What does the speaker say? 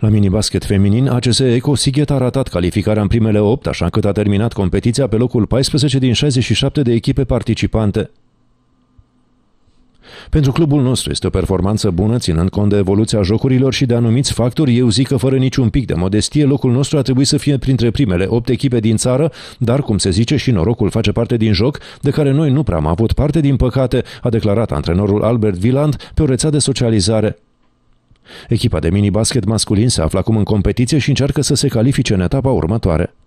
La minibasket feminin, ACS Eco Sighet a ratat calificarea în primele 8, așa încât a terminat competiția pe locul 14 din 67 de echipe participante. Pentru clubul nostru este o performanță bună, ținând cont de evoluția jocurilor și de anumiți factori, eu zic că fără niciun pic de modestie, locul nostru a trebuit să fie printre primele opt echipe din țară, dar, cum se zice, și norocul face parte din joc, de care noi nu prea am avut parte, din păcate, a declarat antrenorul Albert Viland pe o rețea de socializare. Echipa de mini-basket masculin se află acum în competiție și încearcă să se califice în etapa următoare.